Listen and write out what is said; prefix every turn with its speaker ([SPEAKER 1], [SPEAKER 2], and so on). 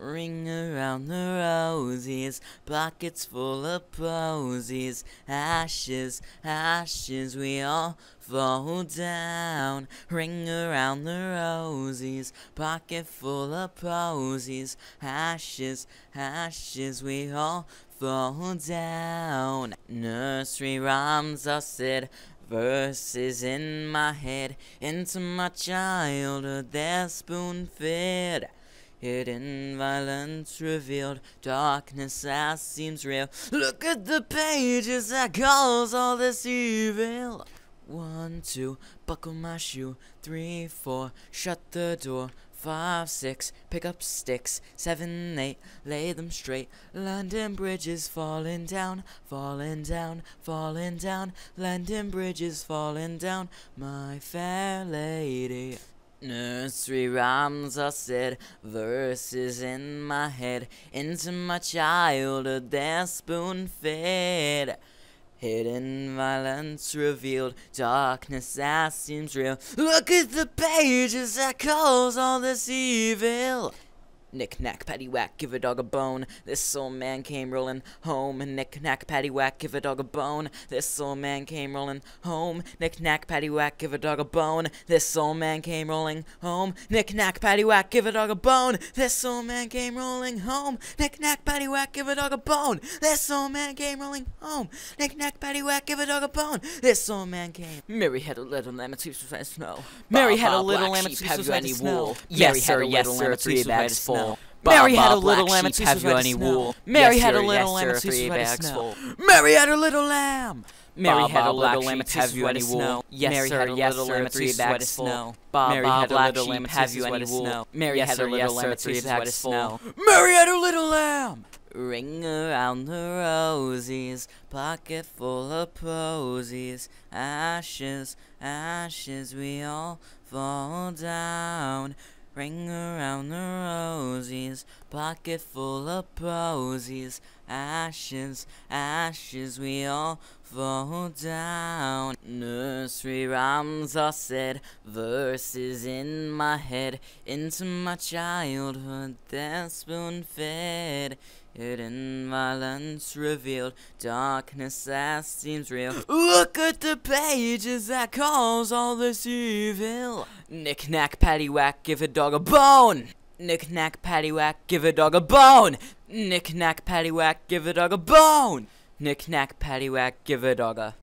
[SPEAKER 1] Ring around the roses, pockets full of posies, ashes, ashes, we all fall down. Ring around the roses, pocket full of posies, ashes, ashes, we all fall down. Nursery rhymes are said, verses in my head, into my childhood they're spoon fed. Hidden violence revealed, darkness as seems real. Look at the pages that calls all this evil. One, two, buckle my shoe. Three, four, shut the door. Five, six, pick up sticks. Seven, eight, lay them straight. London Bridge is falling down, falling down, falling down. London Bridge is falling down, my fair lady. Nursery rhymes I said, verses in my head, into my childhood they're spoon fed. Hidden violence revealed, darkness that seems real. Look at the pages that cause all this evil. Nick knack patty whack, give a dog a bone. This old man came rolling home. Nick knack patty whack, give a dog a bone. This old man came rolling home. Nick knack patty whack, give a dog a bone. This old man came rolling home. Nick knack patty whack, give a dog a bone. This old man came rolling home. Nick knack patty whack, give a dog a bone. This old man came rolling home. Nick knack patty whack, give a dog a bone. This old man came. Mary had a little lamb of sweet snow. Mary had a little lamb of sweet snow. Have wool? Yes, sir. Yes, sir. Three bags full wool. Mary had a little lamb, and have you any wool? Mary had a little lamb, and three bags full. Mary had a little lamb. Mary had a little lamb, and have you any wool? Yes, sir. Yes, sir. Three bags full. Mary had a little lamb, have you any wool? Mary had a little lamb, three bags full. Mary had a little lamb. Ring around the roses, pocket full of posies, ashes, ashes, we all fall down. Ring around the roses, Pocket full of posies, ashes, ashes, we all fall down. Nursery rhymes are said, verses in my head. Into my childhood, they're spoon fed. Hidden violence revealed, darkness that seems real. Look at the pages that cause all this evil. Knick-knack, paddywhack, give a dog a bone! Knick knack paddywhack, give a dog a bone. Knick knack paddywhack, give a dog a bone. Knick knack paddywhack, give a dog a.